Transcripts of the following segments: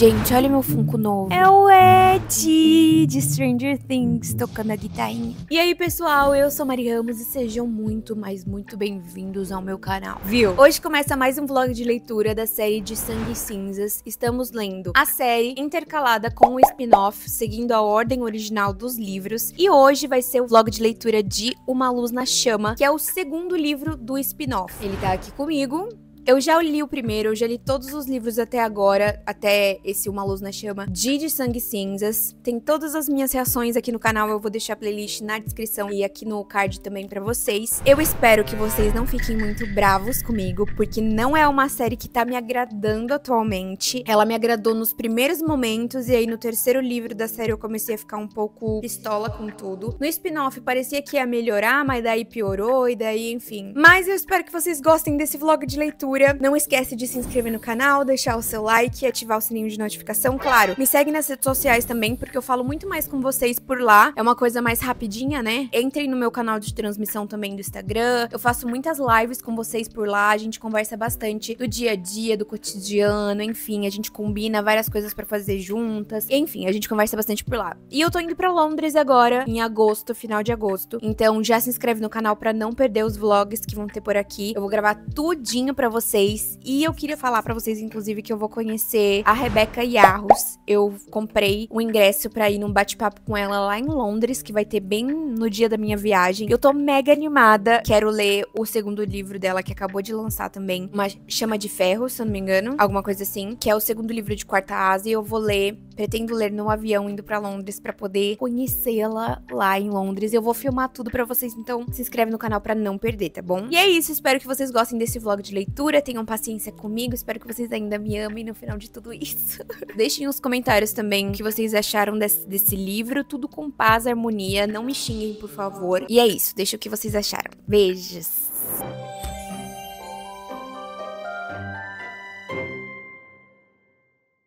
Gente, olha meu Funko novo. É o Ed de Stranger Things tocando a guitarrinha. E aí, pessoal, eu sou Mari Ramos e sejam muito, mas muito bem-vindos ao meu canal. Viu? Hoje começa mais um vlog de leitura da série de Sangue e Cinzas. Estamos lendo a série intercalada com o spin-off, seguindo a ordem original dos livros. E hoje vai ser o vlog de leitura de Uma Luz na Chama, que é o segundo livro do spin-off. Ele tá aqui comigo. Eu já li o primeiro, eu já li todos os livros até agora, até esse Uma Luz na Chama, de De Sangue Cinzas. Tem todas as minhas reações aqui no canal, eu vou deixar a playlist na descrição e aqui no card também para vocês. Eu espero que vocês não fiquem muito bravos comigo, porque não é uma série que tá me agradando atualmente. Ela me agradou nos primeiros momentos e aí no terceiro livro da série eu comecei a ficar um pouco pistola com tudo. No spin-off parecia que ia melhorar, mas daí piorou e daí, enfim. Mas eu espero que vocês gostem desse vlog de leitura leitura. Não esquece de se inscrever no canal, deixar o seu like e ativar o sininho de notificação, claro. Me segue nas redes sociais também, porque eu falo muito mais com vocês por lá. É uma coisa mais rapidinha, né? Entrem no meu canal de transmissão também do Instagram. Eu faço muitas lives com vocês por lá. A gente conversa bastante do dia a dia, do cotidiano, enfim. A gente combina várias coisas para fazer juntas. Enfim, a gente conversa bastante por lá. E eu tô indo para Londres agora, em agosto, final de agosto. Então já se inscreve no canal para não perder os vlogs que vão ter por aqui. Eu vou gravar tudinho para vocês vocês. E eu queria falar para vocês, inclusive, que eu vou conhecer a Rebeca Yarros. Eu comprei o um ingresso para ir num bate-papo com ela lá em Londres, que vai ter bem no dia da minha viagem. Eu tô mega animada. Quero ler o segundo livro dela, que acabou de lançar também. Uma Chama de Ferro, se eu não me engano. Alguma coisa assim. Que é o segundo livro de Quarta Asa. E eu vou ler, pretendo ler no avião indo para Londres para poder conhecê-la lá em Londres. Eu vou filmar tudo para vocês, então se inscreve no canal para não perder, tá bom? E é isso, espero que vocês gostem desse vlog de leitura tenham paciência comigo, espero que vocês ainda me amem no final de tudo isso. Deixem os comentários também o que vocês acharam desse, desse livro, tudo com paz, harmonia, não me xinguem, por favor. E é isso, deixa o que vocês acharam. Beijos!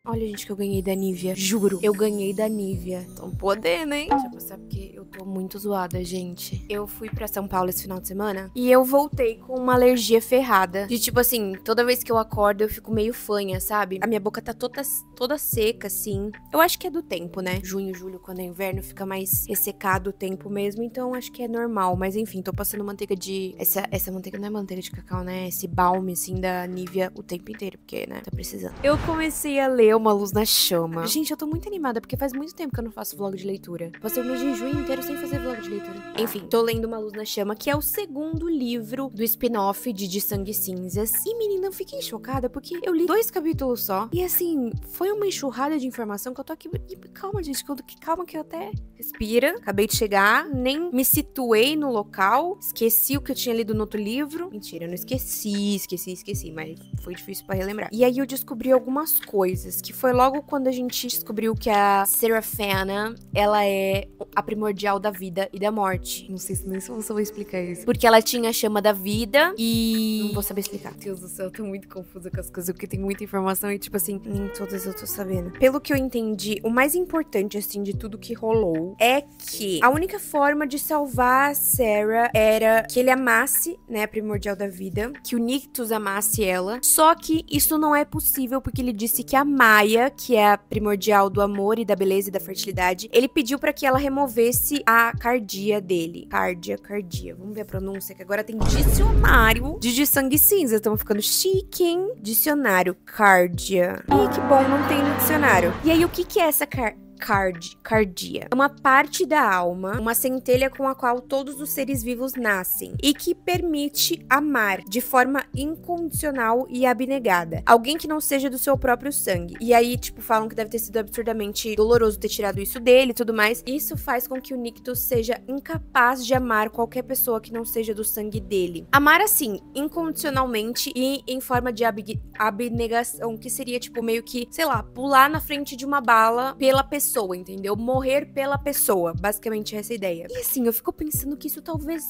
Olha, gente, que eu ganhei da Nivea. Juro, eu ganhei da Nivea. Tão podendo, hein? Deixa tipo, eu passar porque eu tô muito zoada, gente. Eu fui pra São Paulo esse final de semana e eu voltei com uma alergia ferrada. De tipo assim, toda vez que eu acordo eu fico meio fanha, sabe? A minha boca tá toda, toda seca, assim. Eu acho que é do tempo, né? Junho, julho, quando é inverno, fica mais ressecado o tempo mesmo. Então acho que é normal. Mas enfim, tô passando manteiga de. Essa, essa manteiga não é manteiga de cacau, né? É esse balme, assim, da Nivea o tempo inteiro, porque, né? Tá precisando. Eu comecei a ler acendeu uma luz na chama. Gente, eu tô muito animada, porque faz muito tempo que eu não faço vlog de leitura. Passei o meu jejum inteiro sem fazer vlog de leitura. Enfim, tô lendo Uma Luz na Chama, que é o segundo livro do spin-off de De Sangue Cinzas. E, menina, eu fiquei chocada, porque eu li dois capítulos só. E, assim, foi uma enxurrada de informação que eu tô aqui... E, calma, gente, que, calma que eu até... Respira. Acabei de chegar, nem me situei no local. Esqueci o que eu tinha lido no outro livro. Mentira, eu não esqueci, esqueci, esqueci. Mas foi difícil para relembrar. E aí eu descobri algumas coisas que foi logo quando a gente descobriu que a Serafana, ela é a primordial da vida e da morte. Não sei se nem se você vai explicar isso. Porque ela tinha a chama da vida e. Não vou saber explicar. Meu Deus do céu, eu tô muito confusa com as coisas, porque tem muita informação e, tipo assim, nem todas eu tô sabendo. Pelo que eu entendi, o mais importante, assim, de tudo que rolou é que a única forma de salvar a Sarah era que ele amasse, né, a primordial da vida, que o Nictus amasse ela. Só que isso não é possível, porque ele disse que amar Maia, que é a primordial do amor e da beleza e da fertilidade, ele pediu para que ela removesse a cardia dele. Cardia, cardia. Vamos ver a pronúncia, que agora tem dicionário de, sangue cinza. Estamos ficando chique, hein? Dicionário, cardia. Ih, que bom, não tem no dicionário. E aí, o que, que é essa car card, cardia. É uma parte da alma, uma centelha com a qual todos os seres vivos nascem e que permite amar de forma incondicional e abnegada. Alguém que não seja do seu próprio sangue. E aí, tipo, falam que deve ter sido absurdamente doloroso ter tirado isso dele e tudo mais. Isso faz com que o Nictus seja incapaz de amar qualquer pessoa que não seja do sangue dele. Amar assim, incondicionalmente e em forma de ab abnegação, que seria tipo meio que, sei lá, pular na frente de uma bala pela pessoa pessoa, entendeu? Morrer pela pessoa, basicamente essa ideia. E assim, eu fico pensando que isso talvez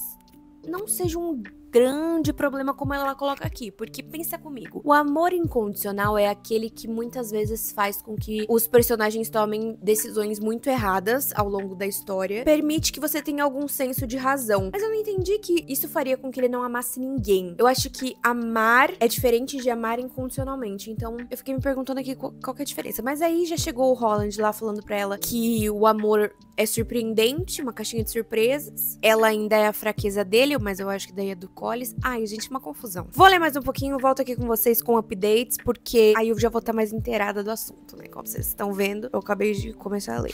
não seja um grande problema, como ela coloca aqui. Porque pensa comigo: o amor incondicional é aquele que muitas vezes faz com que os personagens tomem decisões muito erradas ao longo da história, permite que você tenha algum senso de razão. Mas eu não entendi que isso faria com que ele não amasse ninguém. Eu acho que amar é diferente de amar incondicionalmente. Então eu fiquei me perguntando aqui qual, é a diferença. Mas aí já chegou o Holland lá falando pra ela que o amor é surpreendente, uma caixinha de surpresas. Ela ainda é a fraqueza dele, mas eu acho que daí é do Ai, gente, uma confusão. Vou ler mais um pouquinho, volto aqui com vocês com updates, porque aí eu já vou estar mais inteirada do assunto, né? Como vocês estão vendo, eu acabei de começar a ler.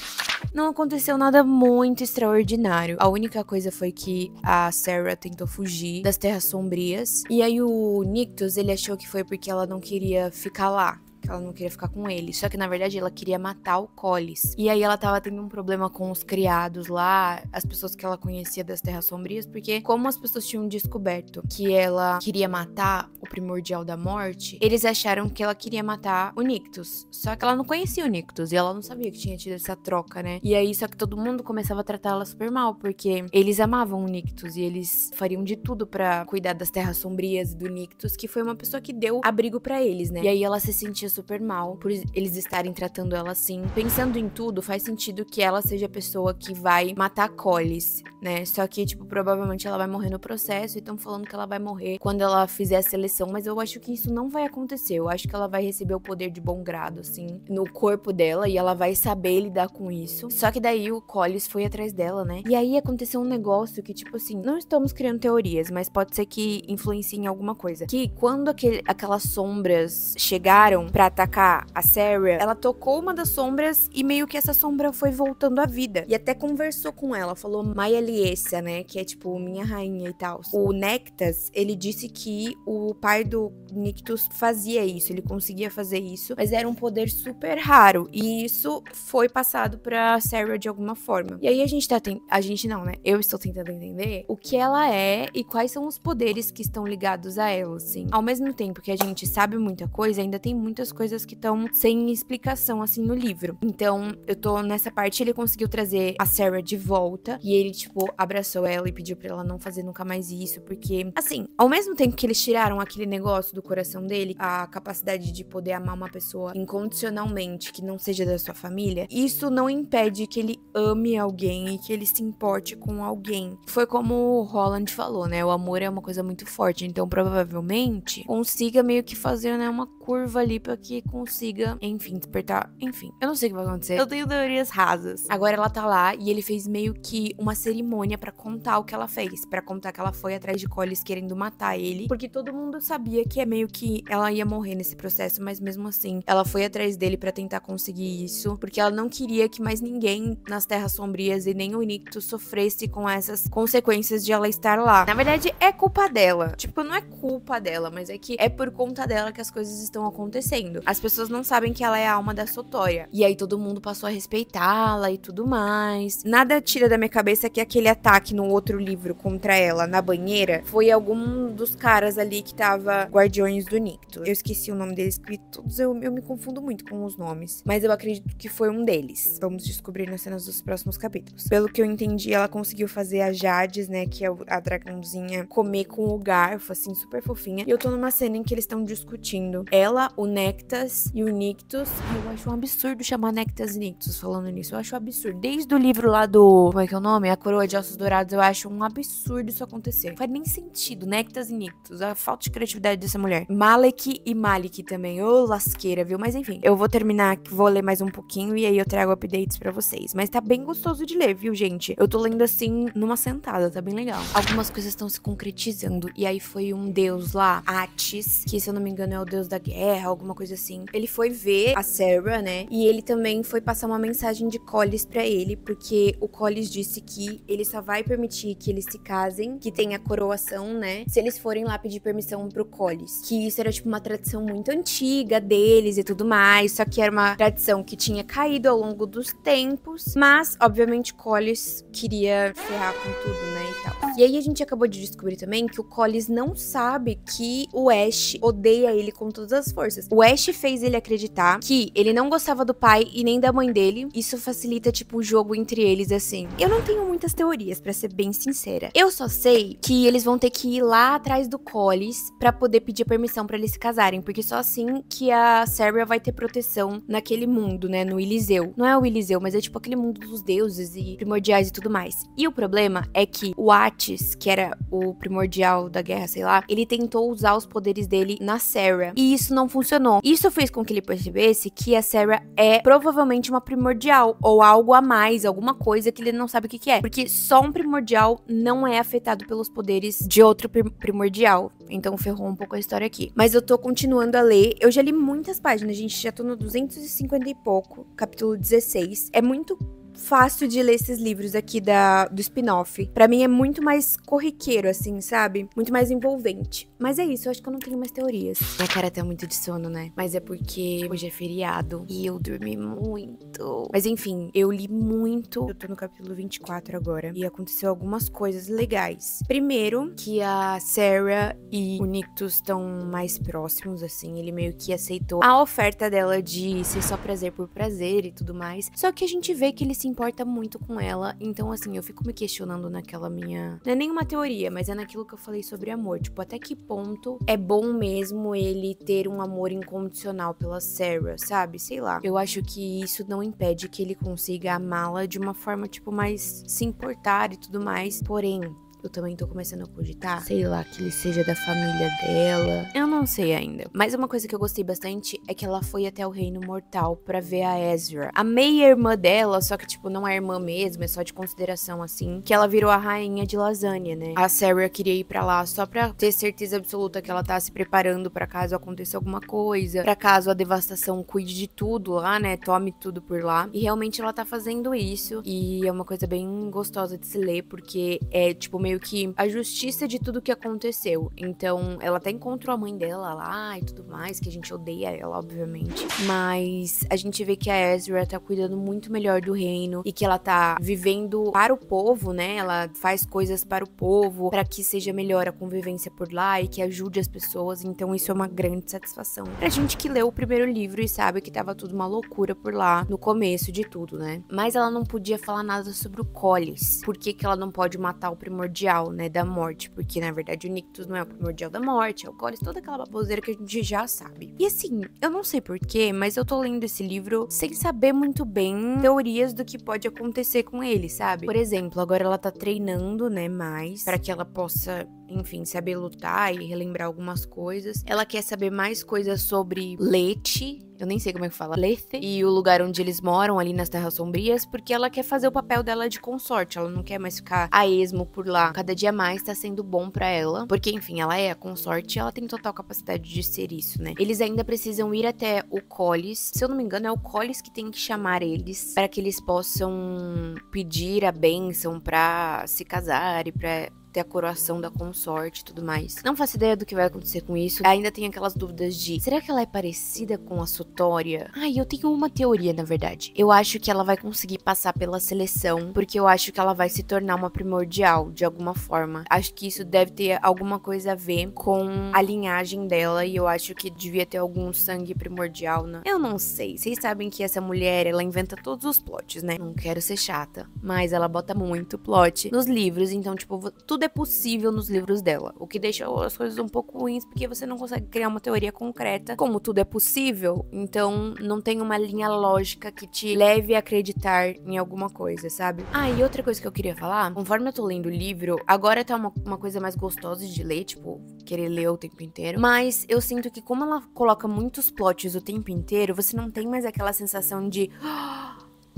Não aconteceu nada muito extraordinário. A única coisa foi que a Sarah tentou fugir das Terras Sombrias. E aí o Nictus, ele achou que foi porque ela não queria ficar lá que ela não queria ficar com ele. Só que na verdade ela queria matar o Collis. E aí ela tava tendo um problema com os criados lá, as pessoas que ela conhecia das Terras Sombrias, porque como as pessoas tinham descoberto que ela queria matar o primordial da morte, eles acharam que ela queria matar o Nictus. Só que ela não conhecia o Nictus e ela não sabia que tinha tido essa troca, né? E aí só que todo mundo começava a tratar ela super mal, porque eles amavam o Nictus e eles fariam de tudo para cuidar das Terras Sombrias e do Nictus, que foi uma pessoa que deu abrigo para eles, né? E aí ela se sentia super mal por eles estarem tratando ela assim. Pensando em tudo, faz sentido que ela seja a pessoa que vai matar Collis, né? Só que, tipo, provavelmente ela vai morrer no processo e estão falando que ela vai morrer quando ela fizer a seleção, mas eu acho que isso não vai acontecer. Eu acho que ela vai receber o poder de bom grado, assim, no corpo dela e ela vai saber lidar com isso. Só que daí o Collis foi atrás dela, né? E aí aconteceu um negócio que, tipo assim, não estamos criando teorias, mas pode ser que influencie em alguma coisa. Que quando aquele, aquelas sombras chegaram para atacar a Sarah, ela tocou uma das sombras e meio que essa sombra foi voltando à vida. E até conversou com ela, falou Maia Liessa, né? Que é tipo minha rainha e tal. O Nectas, ele disse que o pai do Nictus fazia isso, ele conseguia fazer isso, mas era um poder super raro. E isso foi passado pra Sarah de alguma forma. E aí a gente tá. A gente não, né? Eu estou tentando entender o que ela é e quais são os poderes que estão ligados a ela, assim. Ao mesmo tempo que a gente sabe muita coisa, ainda tem muitas muitas coisas que estão sem explicação, assim, no livro. Então, eu tô nessa parte, ele conseguiu trazer a Sarah de volta. E ele, tipo, abraçou ela e pediu pra ela não fazer nunca mais isso. Porque, assim, ao mesmo tempo que eles tiraram aquele negócio do coração dele, a capacidade de poder amar uma pessoa incondicionalmente, que não seja da sua família, isso não impede que ele ame alguém e que ele se importe com alguém. Foi como o Holland falou, né? O amor é uma coisa muito forte. Então, provavelmente, consiga meio que fazer, né, uma curva ali pra que consiga, enfim, despertar. Enfim, eu não sei o que vai acontecer. Eu tenho teorias rasas. Agora ela tá lá e ele fez meio que uma cerimônia para contar o que ela fez, para contar que ela foi atrás de Collis querendo matar ele, porque todo mundo sabia que é meio que ela ia morrer nesse processo, mas mesmo assim, ela foi atrás dele para tentar conseguir isso, porque ela não queria que mais ninguém nas Terras Sombrias e nem o Inictus sofresse com essas consequências de ela estar lá. Na verdade, é culpa dela. Tipo, não é culpa dela, mas é que é por conta dela que as coisas estão acontecendo acontecendo. As pessoas não sabem que ela é a alma da Sotória. E aí todo mundo passou a respeitá-la e tudo mais. Nada tira da minha cabeça que aquele ataque no outro livro contra ela na banheira foi algum dos caras ali que tava Guardiões do Nicto. Eu esqueci o nome deles, porque todos eu, eu me confundo muito com os nomes. Mas eu acredito que foi um deles. Vamos descobrir nas cenas dos próximos capítulos. Pelo que eu entendi, ela conseguiu fazer a Jades, né, que é a dragãozinha, comer com o garfo, assim, super fofinha. E eu tô numa cena em que eles estão discutindo. Ela, o Nex Nectas e o Nictus. Eu acho um absurdo chamar Nectas e Nictus falando nisso. Eu acho um absurdo. Desde o livro lá do. Como é que é o nome? A Coroa de Ossos Dourados, eu acho um absurdo isso acontecer. Não faz nem sentido. Nectas e Nictus. A falta de criatividade dessa mulher. Malek e Malik também. Ô, lasqueira, viu? Mas enfim, eu vou terminar, vou ler mais um pouquinho e aí eu trago updates para vocês. Mas tá bem gostoso de ler, viu, gente? Eu tô lendo assim numa sentada, tá bem legal. Algumas coisas estão se concretizando. E aí foi um deus lá, Atis, que se eu não me engano é o deus da guerra, alguma coisa coisa, assim. Ele foi ver a Sarah, né? E ele também foi passar uma mensagem de Collis para ele, porque o Collis disse que ele só vai permitir que eles se casem, que tenha coroação, né? Se eles forem lá pedir permissão pro Collis. Que isso era, tipo, uma tradição muito antiga deles e tudo mais. Só que era uma tradição que tinha caído ao longo dos tempos. Mas, obviamente, Collis queria ferrar com tudo, né? E tal. E aí a gente acabou de descobrir também que o Collis não sabe que o Ash odeia ele com todas as forças. O Ash West fez ele acreditar que ele não gostava do pai e nem da mãe dele. Isso facilita, tipo, o jogo entre eles, assim. Eu não tenho muitas teorias, para ser bem sincera. Eu só sei que eles vão ter que ir lá atrás do Collis para poder pedir permissão para eles se casarem, porque só assim que a Sarah vai ter proteção naquele mundo, né? No Eliseu. Não é o Eliseu, mas é tipo aquele mundo dos deuses e primordiais e tudo mais. E o problema é que o Atis, que era o primordial da guerra, sei lá, ele tentou usar os poderes dele na Sarah. E isso não funcionou isso fez com que ele percebesse que a Sarah é provavelmente uma primordial ou algo a mais, alguma coisa que ele não sabe o que, que é, porque só um primordial não é afetado pelos poderes de outro primordial. Então ferrou um pouco a história aqui. Mas eu tô continuando a ler. Eu já li muitas páginas, gente. Já tô no 250 e pouco, capítulo 16. É muito fácil de ler esses livros aqui da, do spin-off. Pra mim é muito mais corriqueiro, assim, sabe? Muito mais envolvente. Mas é isso, eu acho que eu não tenho mais teorias. Minha cara tá muito de sono, né? Mas é porque hoje é feriado e eu dormi muito. Mas enfim, eu li muito. Eu tô no capítulo 24 agora. E aconteceu algumas coisas legais. Primeiro, que a Sarah e o Nictus estão mais próximos, assim. Ele meio que aceitou a oferta dela de ser só prazer por prazer e tudo mais. Só que a gente vê que ele se importa muito com ela. Então, assim, eu fico me questionando naquela minha. Não é nenhuma teoria, mas é naquilo que eu falei sobre amor. Tipo, até que ponto é bom mesmo ele ter um amor incondicional pela Sarah, sabe? Sei lá. Eu acho que isso não impede que ele consiga amá-la de uma forma, tipo, mais se importar e tudo mais. Porém, eu também tô começando a cogitar, sei lá, que ele seja da família dela. Eu não sei ainda. Mas uma coisa que eu gostei bastante é que ela foi até o Reino Mortal para ver a Ezra. A meia-irmã dela, só que, tipo, não é irmã mesmo, é só de consideração, assim, que ela virou a rainha de lasanha, né? A Sarah queria ir para lá só pra ter certeza absoluta que ela tá se preparando para caso aconteça alguma coisa, para caso a devastação cuide de tudo lá, né? Tome tudo por lá. E realmente ela tá fazendo isso. E é uma coisa bem gostosa de se ler, porque é, tipo, meio meio que a justiça de tudo que aconteceu. Então, ela até encontrou a mãe dela lá e tudo mais, que a gente odeia ela, obviamente. Mas a gente vê que a Ezra tá cuidando muito melhor do reino e que ela tá vivendo para o povo, né? Ela faz coisas para o povo, para que seja melhor a convivência por lá e que ajude as pessoas. Então, isso é uma grande satisfação. Pra gente que leu o primeiro livro e sabe que tava tudo uma loucura por lá no começo de tudo, né? Mas ela não podia falar nada sobre o Collis. Por que, que ela não pode matar o primordial? primordial, né, da morte, porque na verdade o Nictus não é o primordial da morte, é o Colis, toda aquela baboseira que a gente já sabe. E assim, eu não sei porquê, mas eu tô lendo esse livro sem saber muito bem teorias do que pode acontecer com ele, sabe? Por exemplo, agora ela tá treinando, né, mais para que ela possa enfim, saber lutar e relembrar algumas coisas. Ela quer saber mais coisas sobre Leite, eu nem sei como é que fala, Lethe, e o lugar onde eles moram, ali nas Terras Sombrias, porque ela quer fazer o papel dela de consorte, ela não quer mais ficar a esmo por lá. Cada dia mais tá sendo bom para ela, porque, enfim, ela é a consorte ela tem total capacidade de ser isso, né? Eles ainda precisam ir até o Collis, se eu não me engano, é o Collis que tem que chamar eles para que eles possam pedir a bênção para se casar e pra ter a coroação da consorte e tudo mais. Não faço ideia do que vai acontecer com isso. Ainda tem aquelas dúvidas de será que ela é parecida com a Sotória? Ai, eu tenho uma teoria, na verdade. Eu acho que ela vai conseguir passar pela seleção, porque eu acho que ela vai se tornar uma primordial de alguma forma. Acho que isso deve ter alguma coisa a ver com a linhagem dela e eu acho que devia ter algum sangue primordial, né? Eu não sei. Vocês sabem que essa mulher, ela inventa todos os plots, né? Não quero ser chata, mas ela bota muito plot nos livros, então tipo, tudo tudo é possível nos livros dela, o que deixa as coisas um pouco ruins porque você não consegue criar uma teoria concreta como tudo é possível, então não tem uma linha lógica que te leve a acreditar em alguma coisa, sabe? Ah, e outra coisa que eu queria falar, conforme eu tô lendo o livro, agora tá uma, uma coisa mais gostosa de ler, tipo, querer ler o tempo inteiro, mas eu sinto que como ela coloca muitos plots o tempo inteiro, você não tem mais aquela sensação de oh!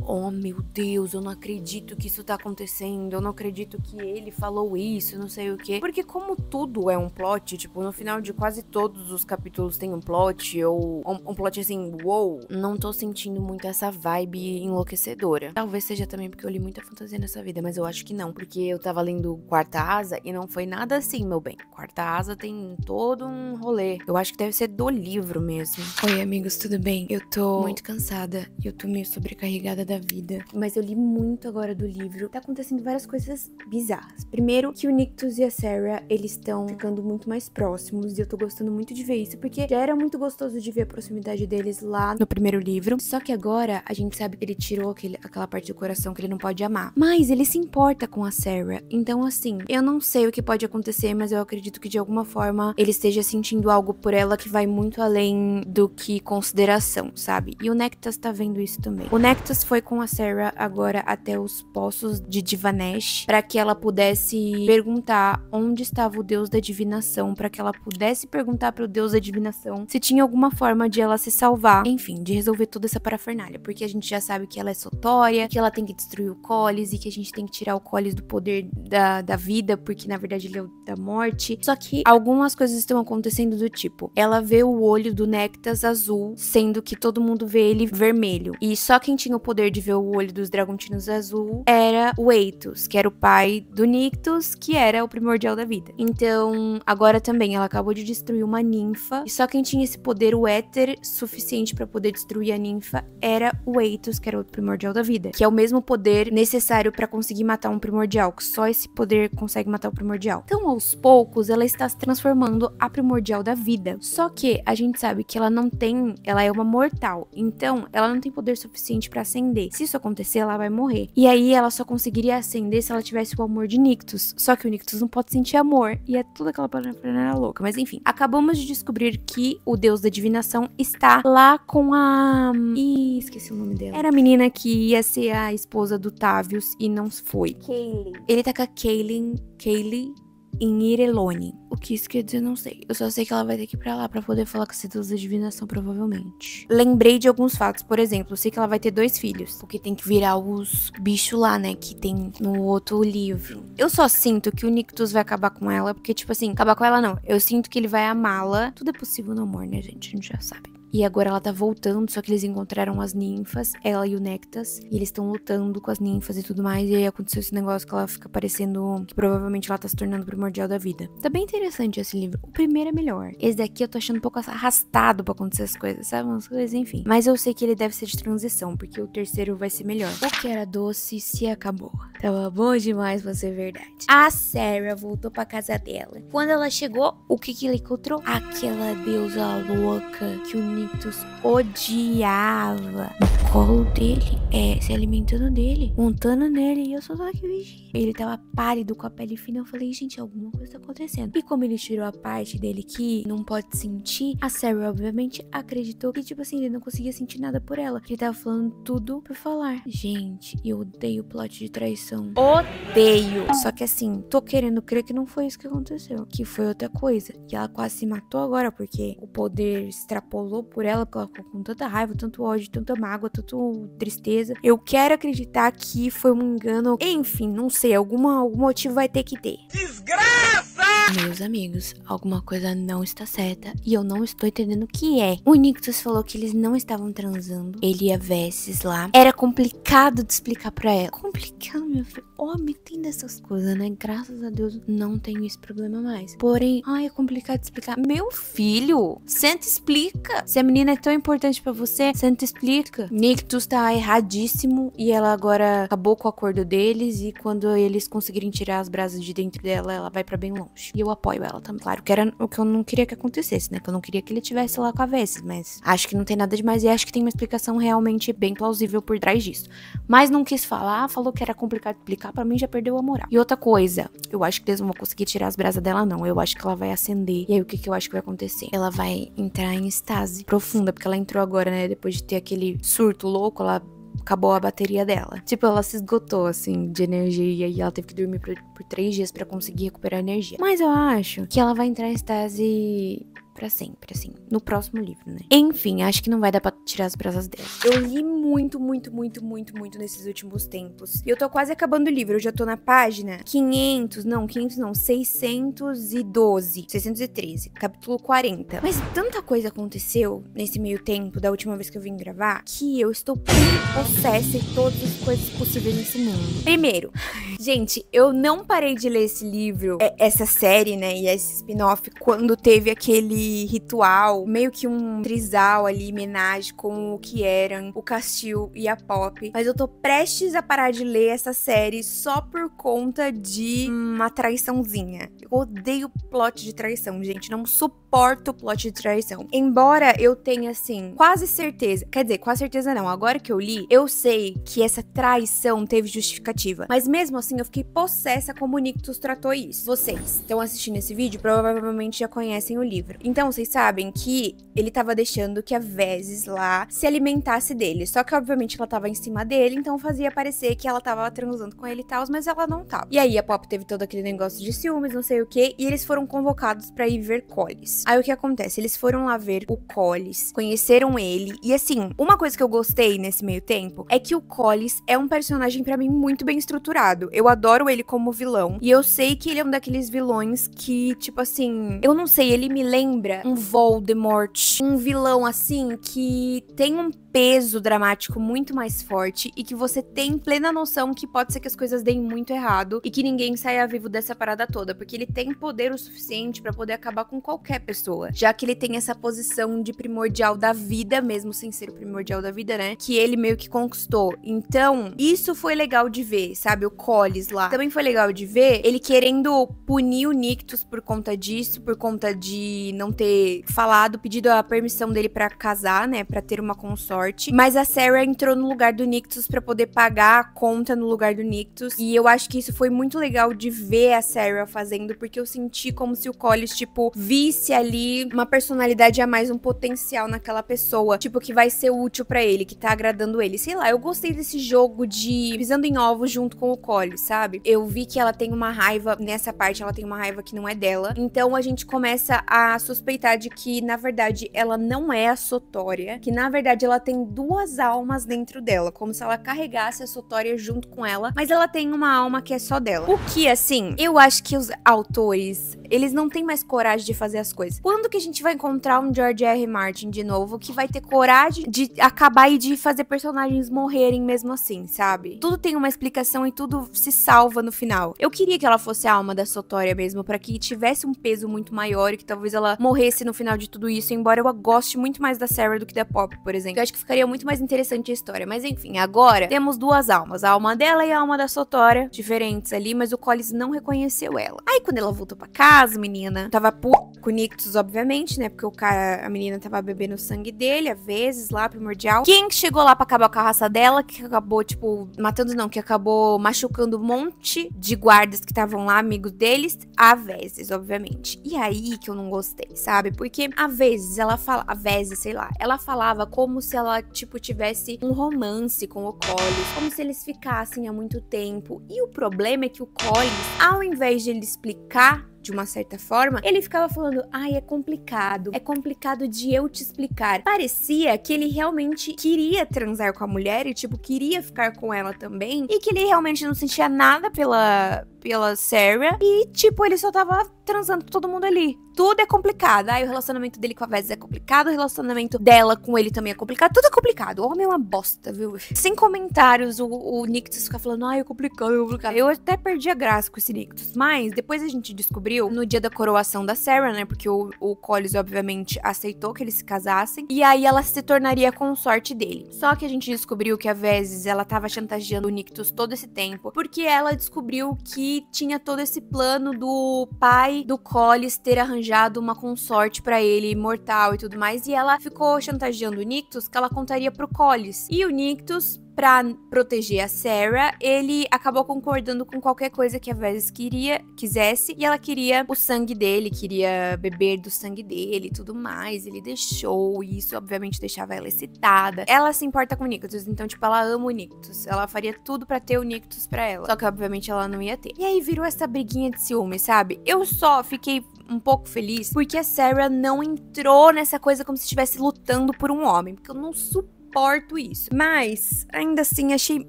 Oh meu Deus, eu não acredito que isso tá acontecendo, eu não acredito que ele falou isso, não sei o quê. Porque, como tudo é um plot, tipo, no final de quase todos os capítulos tem um plot, ou um, um plot assim, wow, não tô sentindo muito essa vibe enlouquecedora. Talvez seja também porque eu li muita fantasia nessa vida, mas eu acho que não, porque eu tava lendo Quarta Asa e não foi nada assim, meu bem. Quarta Asa tem todo um rolê. Eu acho que deve ser do livro mesmo. Oi, amigos, tudo bem? Eu tô muito cansada, eu tô meio sobrecarregada da vida, mas eu li muito agora do livro. Tá acontecendo várias coisas bizarras. Primeiro, que o Nictus e a Sarah, eles estão ficando muito mais próximos, e eu tô gostando muito de ver isso, porque já era muito gostoso de ver a proximidade deles lá no primeiro livro. Só que agora a gente sabe que ele tirou aquele, aquela parte do coração que ele não pode amar. Mas ele se importa com a Sarah. Então, assim, eu não sei o que pode acontecer, mas eu acredito que de alguma forma ele esteja sentindo algo por ela que vai muito além do que consideração, sabe? E o Nectas tá vendo isso também. O Nectas foi com a Sarah agora até os poços de Divanesh para que ela pudesse perguntar onde estava o deus da divinação, para que ela pudesse perguntar para o deus da divinação se tinha alguma forma de ela se salvar, enfim, de resolver toda essa parafernália, porque a gente já sabe que ela é sotória, que ela tem que destruir o Collis e que a gente tem que tirar o Collis do poder da, da vida, porque na verdade ele é o da morte. Só que algumas coisas estão acontecendo do tipo, ela vê o olho do Nectas azul, sendo que todo mundo vê ele vermelho. E só quem tinha o poder de ver o olho dos Dragontinos Azul era o Eitos, que era o pai do Nictus, que era o primordial da vida. Então, agora também, ela acabou de destruir uma ninfa, e só quem tinha esse poder, o éter, suficiente para poder destruir a ninfa era o Eitos, que era o primordial da vida, que é o mesmo poder necessário para conseguir matar um primordial, que só esse poder consegue matar o primordial. Então, aos poucos, ela está se transformando a primordial da vida. Só que a gente sabe que ela não tem, ela é uma mortal, então ela não tem poder suficiente para ascender acender. Se isso acontecer, ela vai morrer. E aí ela só conseguiria acender se ela tivesse o amor de Nictus. Só que o Nictus não pode sentir amor. E é tudo aquela paranoia louca. Mas enfim, acabamos de descobrir que o deus da divinação está lá com a. Ih, esqueci o nome dela. Era a menina que ia ser a esposa do Tavius e não foi. Kaylee. Ele tá com a Kaylin. Kaylee em Irelone. O que isso quer dizer, não sei. Eu só sei que ela vai ter que ir pra lá pra poder falar com a Cidusa de divinação, provavelmente. Lembrei de alguns fatos. Por exemplo, eu sei que ela vai ter dois filhos. Porque tem que virar os bichos lá, né? Que tem no outro livro. Eu só sinto que o Nictus vai acabar com ela. Porque, tipo assim, acabar com ela não. Eu sinto que ele vai amá-la. Tudo é possível no amor, né, gente? A gente já sabe. E agora ela tá voltando, só que eles encontraram as ninfas, ela e o Nectas, e eles estão lutando com as ninfas e tudo mais. E aí aconteceu esse negócio que ela fica parecendo que provavelmente ela tá se tornando primordial da vida. Tá bem interessante esse livro. O primeiro é melhor. Esse daqui eu tô achando um pouco arrastado pra acontecer as coisas, sabe? Umas coisas, enfim. Mas eu sei que ele deve ser de transição, porque o terceiro vai ser melhor. O que era doce se acabou. Tava bom demais pra ser verdade. A Sarah voltou pra casa dela. Quando ela chegou, o que que ela encontrou? Aquela deusa louca que o Nictus odiava no colo dele, é, se alimentando dele, montando nele, e eu só tava aqui vigiando. Ele tava pálido com a pele fina, eu falei, gente, alguma coisa tá acontecendo. E como ele tirou a parte dele que não pode sentir, a Sarah, obviamente, acreditou que, tipo assim, ele não conseguia sentir nada por ela, que ele tava falando tudo por falar. Gente, eu odeio plot de traição. Odeio! Só que assim, tô querendo crer que não foi isso que aconteceu, que foi outra coisa. E ela quase se matou agora, porque o poder extrapolou por ela, porque ela ficou com tanta raiva, tanto ódio, tanta mágoa, tanta tristeza. Eu quero acreditar que foi um engano. Enfim, não sei, alguma, algum motivo vai ter que ter. Desgraça! Meus amigos, alguma coisa não está certa e eu não estou entendendo o que é. O Nictus falou que eles não estavam transando. Ele ia a Vestes lá. Era complicado de explicar pra ela. Complicado, meu filho. Homem tem dessas coisas, né? Graças a Deus não tenho esse problema mais. Porém, ai, é complicado de explicar. Meu filho, senta explica. Se a menina é tão importante para você, senta explica. Nictus tá erradíssimo e ela agora acabou com o acordo deles e quando eles conseguirem tirar as brasas de dentro dela, ela vai para bem longe. E eu apoio ela também. Claro que era o que eu não queria que acontecesse, né? Que eu não queria que ele tivesse lá com a Vesses, mas acho que não tem nada demais e acho que tem uma explicação realmente bem plausível por trás disso. Mas não quis falar, falou que era complicado explicar, para mim já perdeu a moral. E outra coisa, eu acho que eles não vão conseguir tirar as brasas dela, não. Eu acho que ela vai acender. E aí o que, que eu acho que vai acontecer? Ela vai entrar em estase profunda, porque ela entrou agora, né? Depois de ter aquele surto louco, ela acabou a bateria dela. Tipo, ela se esgotou, assim, de energia e ela teve que dormir por, por três dias para conseguir recuperar energia. Mas eu acho que ela vai entrar em estase para sempre, assim, no próximo livro, né? Enfim, acho que não vai dar pra tirar as brasas dela. Eu li muito, muito, muito, muito, muito nesses últimos tempos. E eu tô quase acabando o livro, eu já tô na página 500, não, 500 não, 612, 613, capítulo 40. Mas tanta coisa aconteceu nesse meio tempo, da última vez que eu vim gravar, que eu estou possessa em todas as coisas possíveis nesse mundo. Primeiro, gente, eu não parei de ler esse livro, é, essa série, né, e esse spin-off, quando teve aquele ritual, meio que um trisal ali, homenagem com o que eram o Castil e a Pop. Mas eu tô prestes a parar de ler essa série só por conta de uma traiçãozinha. Eu odeio plot de traição, gente. Não suporto plot de traição. Embora eu tenha, assim, quase certeza. Quer dizer, quase certeza não. Agora que eu li, eu sei que essa traição teve justificativa. Mas mesmo assim, eu fiquei possessa como o Nictus tratou isso. Vocês estão assistindo esse vídeo, provavelmente já conhecem o livro. Então, vocês sabem que ele tava deixando que a Vezes lá se alimentasse dele. Só que, obviamente, ela tava em cima dele, então fazia parecer que ela tava transando com ele e tal, mas ela não tava. E aí a Pop teve todo aquele negócio de ciúmes, não sei o que, e eles foram convocados para ir ver Collis. Aí o que acontece? Eles foram lá ver o Collis, conheceram ele, e assim, uma coisa que eu gostei nesse meio tempo é que o Collis é um personagem para mim muito bem estruturado. Eu adoro ele como vilão, e eu sei que ele é um daqueles vilões que, tipo assim, eu não sei, ele me lembra lembra um Voldemort, um vilão assim que tem um peso dramático muito mais forte e que você tem plena noção que pode ser que as coisas deem muito errado e que ninguém saia vivo dessa parada toda, porque ele tem poder o suficiente para poder acabar com qualquer pessoa, já que ele tem essa posição de primordial da vida, mesmo sem ser o primordial da vida, né? Que ele meio que conquistou. Então, isso foi legal de ver, sabe? O Collis lá. Também foi legal de ver ele querendo punir o Nictus por conta disso, por conta de não ter falado, pedido a permissão dele para casar, né, para ter uma consorte. Mas a Sarah entrou no lugar do Nictus para poder pagar a conta no lugar do Nictus, e eu acho que isso foi muito legal de ver a Sarah fazendo, porque eu senti como se o Collis tipo visse ali uma personalidade a mais, um potencial naquela pessoa, tipo que vai ser útil para ele, que tá agradando ele. Sei lá, eu gostei desse jogo de pisando em ovos junto com o Collis, sabe? Eu vi que ela tem uma raiva nessa parte, ela tem uma raiva que não é dela. Então a gente começa a suspeitar suspeitar de que, na verdade, ela não é a Sotória, que na verdade ela tem duas almas dentro dela, como se ela carregasse a Sotória junto com ela, mas ela tem uma alma que é só dela. O que, assim, eu acho que os autores, eles não têm mais coragem de fazer as coisas. Quando que a gente vai encontrar um George R. R. Martin de novo que vai ter coragem de acabar e de fazer personagens morrerem mesmo assim, sabe? Tudo tem uma explicação e tudo se salva no final. Eu queria que ela fosse a alma da Sotória mesmo, para que tivesse um peso muito maior e que talvez ela morresse morresse no final de tudo isso, embora eu goste muito mais da Sarah do que da Pop, por exemplo. Eu acho que ficaria muito mais interessante a história. Mas enfim, agora temos duas almas, a alma dela e a alma da Sotora, diferentes ali, mas o Collis não reconheceu ela. Aí quando ela voltou para casa, menina, tava puta com Nictus, obviamente, né? Porque o cara, a menina tava bebendo o sangue dele, às vezes, lá, primordial. Quem chegou lá para acabar com a raça dela, que acabou, tipo, matando não, que acabou machucando um monte de guardas que estavam lá, amigos deles, a vezes, obviamente. E aí que eu não gostei sabe? Porque às vezes ela fala, às vezes, sei lá, ela falava como se ela tipo tivesse um romance com o Collis, como se eles ficassem há muito tempo. E o problema é que o Collis, ao invés de ele explicar de uma certa forma, ele ficava falando: ai, é complicado, é complicado de eu te explicar. Parecia que ele realmente queria transar com a mulher e, tipo, queria ficar com ela também, e que ele realmente não sentia nada pela, pela Sarah, e, tipo, ele só tava transando com todo mundo ali. Tudo é complicado. Aí o relacionamento dele com a Vez é complicado, o relacionamento dela com ele também é complicado. Tudo é complicado. O homem é uma bosta, viu? Sem comentários, o, o Nictus fica falando, ai, é complicado, é complicado. Eu até perdi a graça com esse Nictus. Mas depois a gente descobriu no dia da coroação da Sarah, né? Porque o, o Collis, obviamente, aceitou que eles se casassem. E aí ela se tornaria consorte dele. Só que a gente descobriu que a Vezes ela tava chantageando o Nictus todo esse tempo. Porque ela descobriu que tinha todo esse plano do pai do Collis ter arranjado uma consorte para ele, mortal e tudo mais. E ela ficou chantageando o Nictus que ela contaria pro Collis. E o Nictus para proteger a Sarah, ele acabou concordando com qualquer coisa que a vezes queria, quisesse, e ela queria o sangue dele, queria beber do sangue dele e tudo mais. Ele deixou, e isso obviamente deixava ela excitada. Ela se importa com o Nictus, então tipo, ela ama o Nictus. Ela faria tudo para ter o Nictus para ela. Só que obviamente ela não ia ter. E aí virou essa briguinha de ciúme, sabe? Eu só fiquei um pouco feliz porque a Sarah não entrou nessa coisa como se estivesse lutando por um homem, porque eu não suporto importo isso. Mas, ainda assim, achei.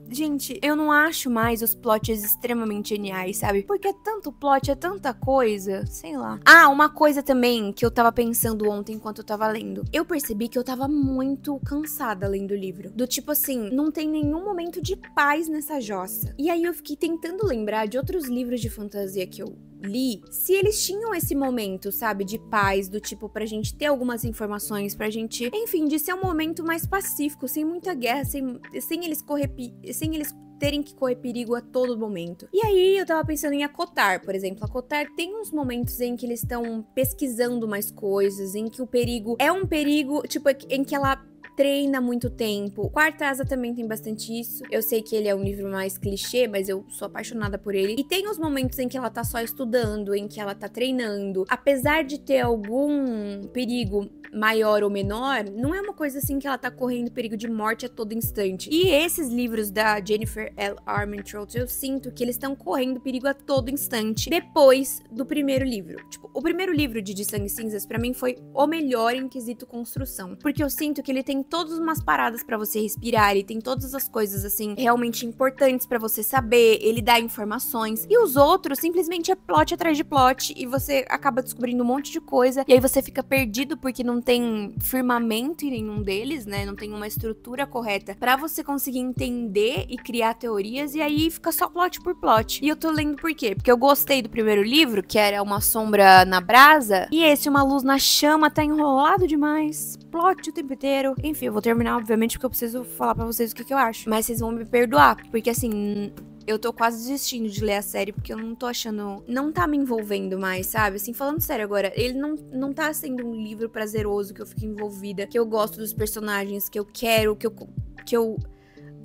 Gente, eu não acho mais os plots extremamente geniais, sabe? Porque é tanto plot, é tanta coisa. Sei lá. Ah, uma coisa também que eu tava pensando ontem enquanto eu tava lendo. Eu percebi que eu tava muito cansada lendo o livro. Do tipo assim, não tem nenhum momento de paz nessa jossa. E aí eu fiquei tentando lembrar de outros livros de fantasia que eu li se eles tinham esse momento, sabe, de paz, do tipo pra gente ter algumas informações, pra gente, enfim, de ser um momento mais pacífico, sem muita guerra, sem, sem eles correr, sem eles terem que correr perigo a todo momento. E aí eu tava pensando em acotar, por exemplo. Acotar tem uns momentos em que eles estão pesquisando mais coisas, em que o perigo é um perigo, tipo, em que ela treina muito tempo. Quarta Asa também tem bastante isso. Eu sei que ele é um livro mais clichê, mas eu sou apaixonada por ele. E tem os momentos em que ela tá só estudando, em que ela tá treinando. Apesar de ter algum perigo maior ou menor, não é uma coisa assim que ela tá correndo perigo de morte a todo instante. E esses livros da Jennifer L. Armentrout, eu sinto que eles estão correndo perigo a todo instante depois do primeiro livro. Tipo, o primeiro livro de De Sangue Cinzas para mim foi o melhor em quesito construção, porque eu sinto que ele tem tem todas umas paradas para você respirar, ele tem todas as coisas assim realmente importantes para você saber, ele dá informações. E os outros simplesmente é plot atrás de plot e você acaba descobrindo um monte de coisa e aí você fica perdido porque não tem firmamento em nenhum deles, né? Não tem uma estrutura correta para você conseguir entender e criar teorias e aí fica só plot por plot. E eu tô lendo por quê? Porque eu gostei do primeiro livro, que era Uma Sombra na Brasa, e esse Uma Luz na Chama tá enrolado demais. Plot o tempo inteiro. E enfim, eu vou terminar, obviamente, porque eu preciso falar para vocês o que, que eu acho. Mas vocês vão me perdoar, porque assim, eu tô quase desistindo de ler a série, porque eu não tô achando. Não tá me envolvendo mais, sabe? Assim, falando sério agora, ele não, não tá sendo um livro prazeroso que eu fico envolvida, que eu gosto dos personagens, que eu quero, que eu. Que eu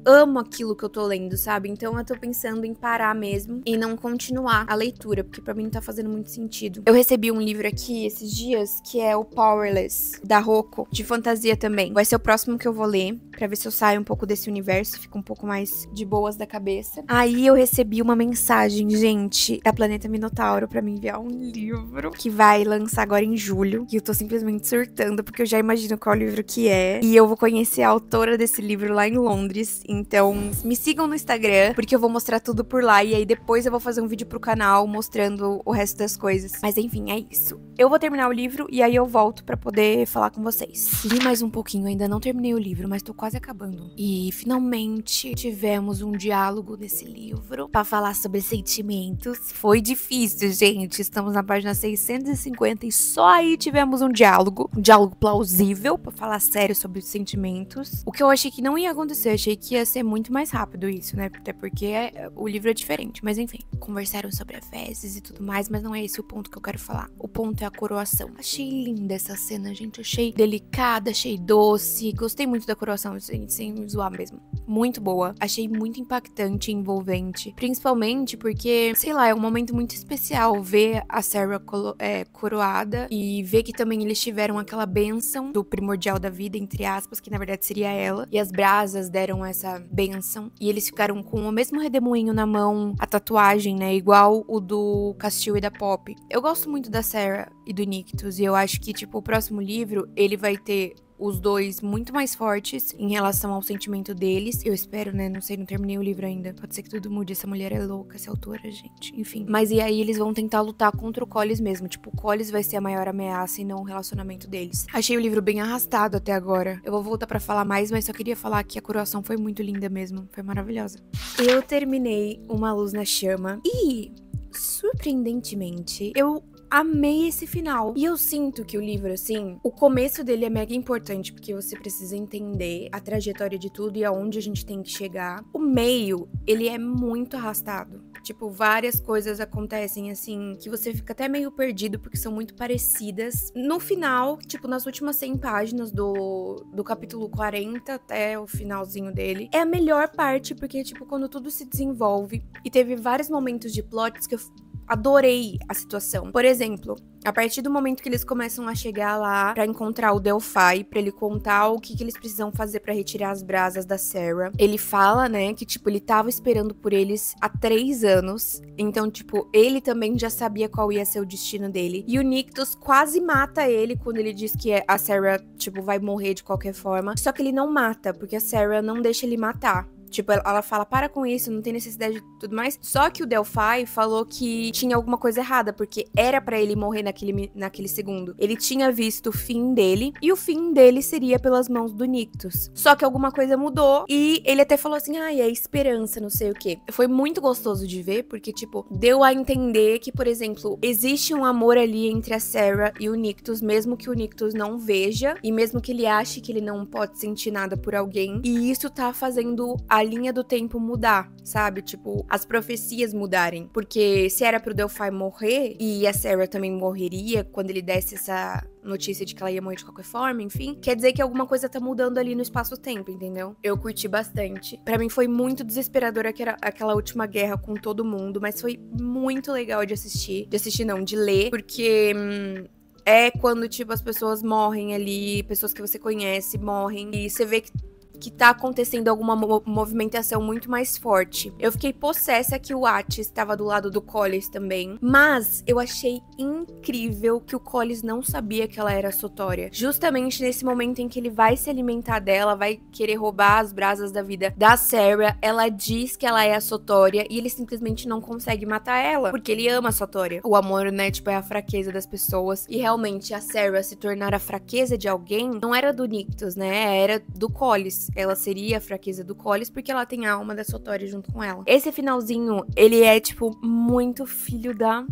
amo aquilo que eu tô lendo, sabe? Então eu tô pensando em parar mesmo e não continuar a leitura, porque para mim não tá fazendo muito sentido. Eu recebi um livro aqui esses dias que é o Powerless da Rocco, de fantasia também. Vai ser o próximo que eu vou ler, para ver se eu saio um pouco desse universo, fico um pouco mais de boas da cabeça. Aí eu recebi uma mensagem, gente, da Planeta Minotauro para me enviar um livro que vai lançar agora em julho, e eu tô simplesmente surtando porque eu já imagino qual livro que é, e eu vou conhecer a autora desse livro lá em Londres em então, me sigam no Instagram, porque eu vou mostrar tudo por lá. E aí depois eu vou fazer um vídeo pro canal mostrando o resto das coisas. Mas enfim, é isso. Eu vou terminar o livro e aí eu volto para poder falar com vocês. Li mais um pouquinho, ainda não terminei o livro, mas tô quase acabando. E finalmente tivemos um diálogo nesse livro para falar sobre sentimentos. Foi difícil, gente. Estamos na página 650 e só aí tivemos um diálogo, um diálogo plausível para falar sério sobre os sentimentos. O que eu achei que não ia acontecer, achei que ia ser muito mais rápido isso, né? Até porque é, o livro é diferente. Mas enfim, conversaram sobre a fezes e tudo mais, mas não é esse o ponto que eu quero falar. O ponto é a coroação. Achei linda essa cena, gente. Achei delicada, achei doce. Gostei muito da coroação, sem, sem zoar mesmo. Muito boa. Achei muito impactante e envolvente. Principalmente porque, sei lá, é um momento muito especial ver a Sarah é, coroada e ver que também eles tiveram aquela benção do primordial da vida, entre aspas, que na verdade seria ela. E as brasas deram essa essa benção. E eles ficaram com o mesmo redemoinho na mão, a tatuagem, né? Igual o do Castillo e da Pop. Eu gosto muito da Sarah e do Nictus. E eu acho que, tipo, o próximo livro, ele vai ter os dois muito mais fortes em relação ao sentimento deles. Eu espero, né? Não sei, não terminei o livro ainda. Pode ser que tudo mude. Essa mulher é louca, essa autora, gente. Enfim. Mas e aí eles vão tentar lutar contra o Collis mesmo. Tipo, o Collis vai ser a maior ameaça e não o relacionamento deles. Achei o livro bem arrastado até agora. Eu vou voltar para falar mais, mas só queria falar que a coroação foi muito linda mesmo. Foi maravilhosa. Eu terminei Uma Luz na Chama e surpreendentemente, eu amei esse final. E eu sinto que o livro, assim, o começo dele é mega importante, porque você precisa entender a trajetória de tudo e aonde a gente tem que chegar. O meio, ele é muito arrastado. Tipo, várias coisas acontecem, assim, que você fica até meio perdido, porque são muito parecidas. No final, tipo, nas últimas 100 páginas do, do capítulo 40 até o finalzinho dele, é a melhor parte, porque, tipo, quando tudo se desenvolve e teve vários momentos de plots que eu adorei a situação. Por exemplo, a partir do momento que eles começam a chegar lá para encontrar o Delphi, para ele contar o que, que eles precisam fazer para retirar as brasas da Sarah, ele fala, né, que tipo ele tava esperando por eles há três anos, então tipo ele também já sabia qual ia ser o destino dele. E o Nictus quase mata ele quando ele diz que a Sarah tipo vai morrer de qualquer forma, só que ele não mata porque a Sarah não deixa ele matar. Tipo, ela fala, para com isso, não tem necessidade de tudo mais. Só que o Delphi falou que tinha alguma coisa errada, porque era para ele morrer naquele, naquele segundo. Ele tinha visto o fim dele, e o fim dele seria pelas mãos do Nictus. Só que alguma coisa mudou, e ele até falou assim, ai, ah, é esperança, não sei o quê. Foi muito gostoso de ver, porque, tipo, deu a entender que, por exemplo, existe um amor ali entre a Sarah e o Nictus, mesmo que o Nictus não veja, e mesmo que ele ache que ele não pode sentir nada por alguém. E isso tá fazendo a a linha do tempo mudar, sabe? Tipo, as profecias mudarem. Porque se era pro Delphi morrer, e a Sarah também morreria quando ele desse essa notícia de que ela ia morrer de qualquer forma, enfim, quer dizer que alguma coisa tá mudando ali no espaço-tempo, entendeu? Eu curti bastante. Para mim foi muito desesperador aquela, aquela última guerra com todo mundo, mas foi muito legal de assistir. De assistir, não, de ler, porque. Hum, é quando, tipo, as pessoas morrem ali, pessoas que você conhece morrem, e você vê que que tá acontecendo alguma mo movimentação muito mais forte. Eu fiquei possessa que o Atis estava do lado do Collis também, mas eu achei incrível que o Collis não sabia que ela era sotória. Justamente nesse momento em que ele vai se alimentar dela, vai querer roubar as brasas da vida da Sarah, ela diz que ela é a sotória e ele simplesmente não consegue matar ela, porque ele ama a sotória. O amor, né, tipo, é a fraqueza das pessoas e realmente a Sarah se tornar a fraqueza de alguém não era do Nictus, né? Era do Collis. Ela seria a fraqueza do Collis, porque ela tem a alma da Sotori junto com ela. Esse finalzinho, ele é, tipo, muito filho da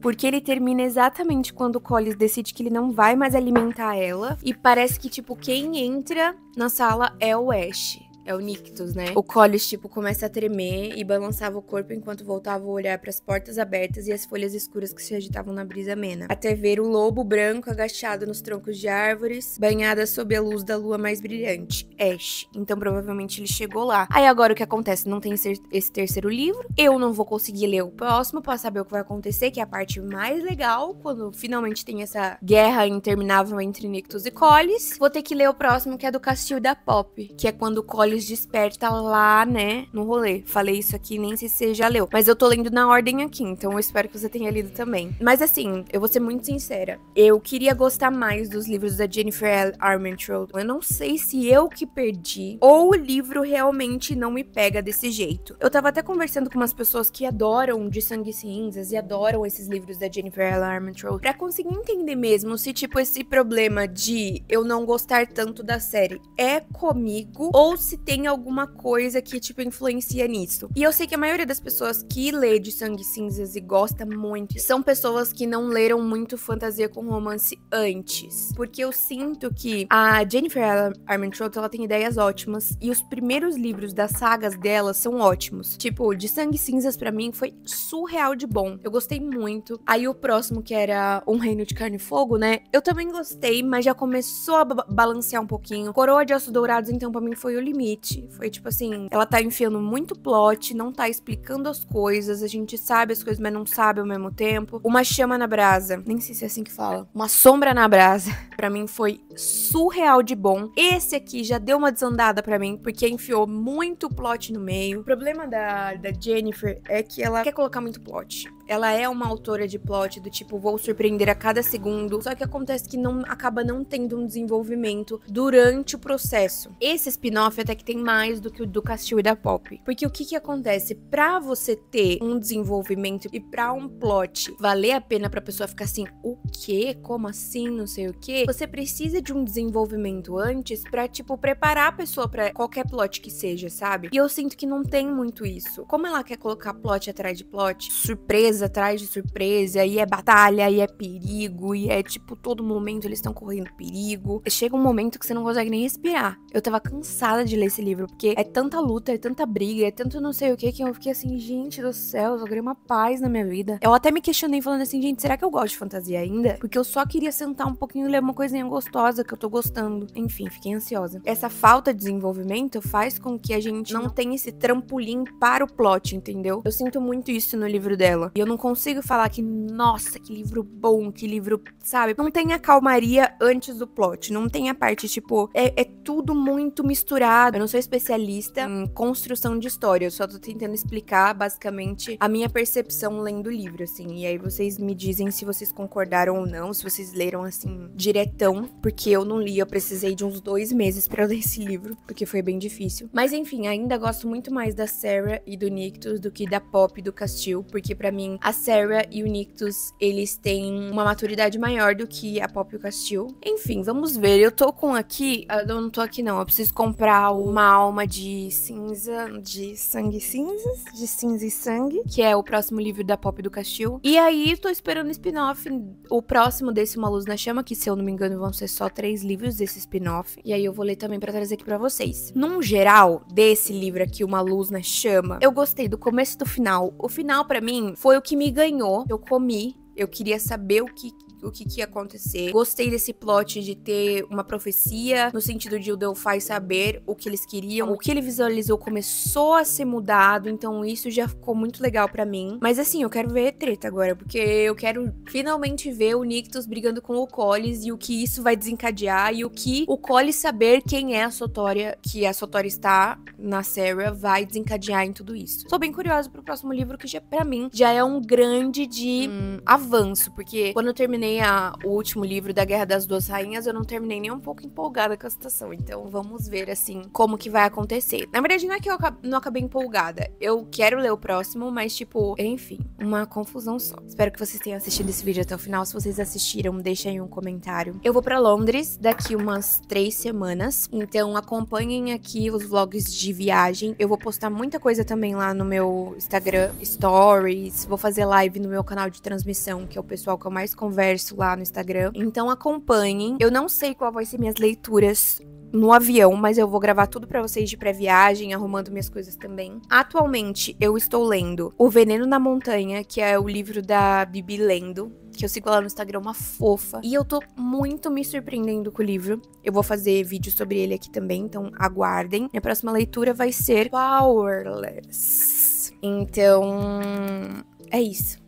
porque ele termina exatamente quando o Collis decide que ele não vai mais alimentar ela. E parece que, tipo, quem entra na sala é o Ash é o Nictus, né? O Collis, tipo, começa a tremer e balançava o corpo enquanto voltava o olhar para as portas abertas e as folhas escuras que se agitavam na brisa amena. Até ver o lobo branco agachado nos troncos de árvores, banhada sob a luz da lua mais brilhante, Ash. Então, provavelmente ele chegou lá. Aí agora o que acontece? Não tem esse terceiro livro, eu não vou conseguir ler o próximo para saber o que vai acontecer, que é a parte mais legal, quando finalmente tem essa guerra interminável entre Nictus e Collis. Vou ter que ler o próximo, que é do Castilho da Pop, que é quando o Collis desperta lá, né, no rolê. Falei isso aqui, nem sei se você já leu, mas eu tô lendo na ordem aqui, então eu espero que você tenha lido também. Mas assim, eu vou ser muito sincera, eu queria gostar mais dos livros da Jennifer L. Armentrout. Eu não sei se eu que perdi ou o livro realmente não me pega desse jeito. Eu tava até conversando com umas pessoas que adoram de sangue cinzas e adoram esses livros da Jennifer L. Armentrout para conseguir entender mesmo se tipo esse problema de eu não gostar tanto da série é comigo ou se tem alguma coisa que, tipo, influencia nisso. E eu sei que a maioria das pessoas que lê de Sangue Cinzas e gosta muito são pessoas que não leram muito fantasia com romance antes. Porque eu sinto que a Jennifer Armentrout, ela tem ideias ótimas e os primeiros livros das sagas dela são ótimos. Tipo, de Sangue Cinzas para mim foi surreal de bom. Eu gostei muito. Aí o próximo, que era Um Reino de Carne e Fogo, né? Eu também gostei, mas já começou a balancear um pouquinho. Coroa de Ossos Dourados, então, para mim foi o limite limite. Foi tipo assim, ela tá enfiando muito plot, não tá explicando as coisas, a gente sabe as coisas, mas não sabe ao mesmo tempo. Uma chama na brasa, nem sei se é assim que fala. Uma sombra na brasa, para mim foi surreal de bom. Esse aqui já deu uma desandada para mim, porque enfiou muito plot no meio. O problema da, da Jennifer é que ela quer colocar muito plot. Ela é uma autora de plot do tipo, vou surpreender a cada segundo. Só que acontece que não acaba não tendo um desenvolvimento durante o processo. Esse spin-off até que tem mais do que o do Castilho e da Pop. Porque o que que acontece? Pra você ter um desenvolvimento e pra um plot valer a pena pra pessoa ficar assim, o quê? Como assim? Não sei o quê. Você precisa de um desenvolvimento antes pra, tipo, preparar a pessoa pra qualquer plot que seja, sabe? E eu sinto que não tem muito isso. Como ela quer colocar plot atrás de plot, surpresa atrás de surpresa, e é batalha, e é perigo, e é tipo, todo momento eles estão correndo perigo. Chega um momento que você não consegue nem respirar. Eu tava cansada de ler esse livro, porque é tanta luta, é tanta briga, é tanto não sei o que, que eu fiquei assim, gente do céu, eu ganhei queria uma paz na minha vida. Eu até me questionei falando assim, gente, será que eu gosto de fantasia ainda? Porque eu só queria sentar um pouquinho e ler uma coisinha gostosa que eu tô gostando. Enfim, fiquei ansiosa. Essa falta de desenvolvimento faz com que a gente não tenha esse trampolim para o plot, entendeu? Eu sinto muito isso no livro dela. E eu não consigo falar que, nossa, que livro bom, que livro, sabe? Não tem a calmaria antes do plot, não tem a parte, tipo, é, é tudo muito misturado. Eu não sou especialista hum. em construção de história, eu só tô tentando explicar basicamente a minha percepção lendo o livro, assim. E aí vocês me dizem se vocês concordaram ou não, se vocês leram assim diretão, porque eu não li, eu precisei de uns dois meses para ler esse livro, porque foi bem difícil. Mas enfim, ainda gosto muito mais da Sarah e do Nictus do que da Pop e do Castil, porque para mim a Sarah e o Nictus, eles têm uma maturidade maior do que a Pop e o Castil. Enfim, vamos ver. Eu tô com aqui, eu ah, não tô aqui não, eu preciso comprar o uma alma de cinza, de sangue cinzas, de cinza e sangue, que é o próximo livro da Pop do Castilho E aí tô esperando o spin-off, o próximo desse Uma Luz na Chama, que se eu não me engano vão ser só três livros desse spin-off. E aí eu vou ler também para trazer aqui para vocês. Num geral, desse livro aqui, Uma Luz na Chama, eu gostei do começo e do final. O final para mim foi o que me ganhou. Eu comi eu queria saber o que o que, que ia acontecer. Gostei desse plot de ter uma profecia, no sentido de o Delphi saber o que eles queriam, o que ele visualizou começou a ser mudado, então isso já ficou muito legal para mim. Mas assim, eu quero ver treta agora, porque eu quero finalmente ver o Nictus brigando com o Collis e o que isso vai desencadear e o que o Collis saber quem é a Sotória, que a Sotória está na Sarah, vai desencadear em tudo isso. Tô bem curiosa pro próximo livro, que já para mim já é um grande de hum, avanço, porque quando eu terminei terminei a, o último livro da Guerra das Duas Rainhas, eu não terminei nem um pouco empolgada com a situação. Então vamos ver, assim, como que vai acontecer. Na verdade, não é que eu não acabei empolgada. Eu quero ler o próximo, mas, tipo, enfim, uma confusão só. Espero que vocês tenham assistido esse vídeo até o final. Se vocês assistiram, deixem aí um comentário. Eu vou para Londres daqui umas três semanas. Então acompanhem aqui os vlogs de viagem. Eu vou postar muita coisa também lá no meu Instagram Stories. Vou fazer live no meu canal de transmissão, que é o pessoal que eu mais converso Universo lá no Instagram. Então acompanhem. Eu não sei qual vai ser minhas leituras no avião, mas eu vou gravar tudo para vocês de pré-viagem, arrumando minhas coisas também. Atualmente, eu estou lendo O Veneno na Montanha, que é o livro da Bibi Lendo, que eu sigo lá no Instagram, uma fofa. E eu tô muito me surpreendendo com o livro. Eu vou fazer vídeo sobre ele aqui também, então aguardem. Minha próxima leitura vai ser Powerless. Então, é isso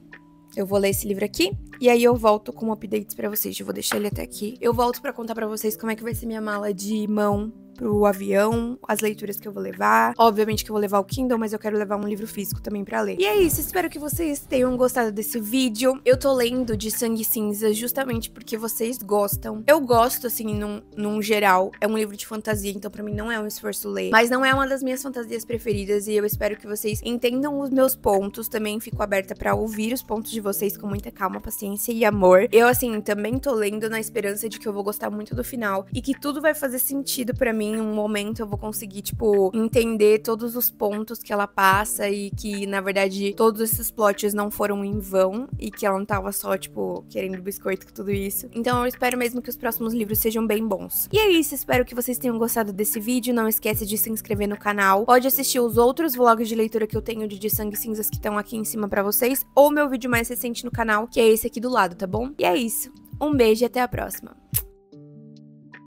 eu vou ler esse livro aqui e aí eu volto com updates para vocês. Eu vou deixar ele até aqui. Eu volto para contar para vocês como é que vai ser minha mala de mão pro avião, as leituras que eu vou levar. Obviamente que eu vou levar o Kindle, mas eu quero levar um livro físico também para ler. E é isso, espero que vocês tenham gostado desse vídeo. Eu tô lendo de Sangue Cinza justamente porque vocês gostam. Eu gosto, assim, num, num geral. É um livro de fantasia, então para mim não é um esforço ler. Mas não é uma das minhas fantasias preferidas e eu espero que vocês entendam os meus pontos. Também fico aberta para ouvir os pontos de vocês com muita calma, paciência e amor. Eu, assim, também tô lendo na esperança de que eu vou gostar muito do final e que tudo vai fazer sentido para mim em um momento eu vou conseguir, tipo, entender todos os pontos que ela passa e que, na verdade, todos esses plots não foram em vão e que ela não tava só, tipo, querendo biscoito com tudo isso. Então eu espero mesmo que os próximos livros sejam bem bons. E é isso, espero que vocês tenham gostado desse vídeo. Não esquece de se inscrever no canal. Pode assistir os outros vlogs de leitura que eu tenho de De Sangue Cinzas que estão aqui em cima para vocês, ou meu vídeo mais recente no canal, que é esse aqui do lado, tá bom? E é isso. Um beijo e até a próxima.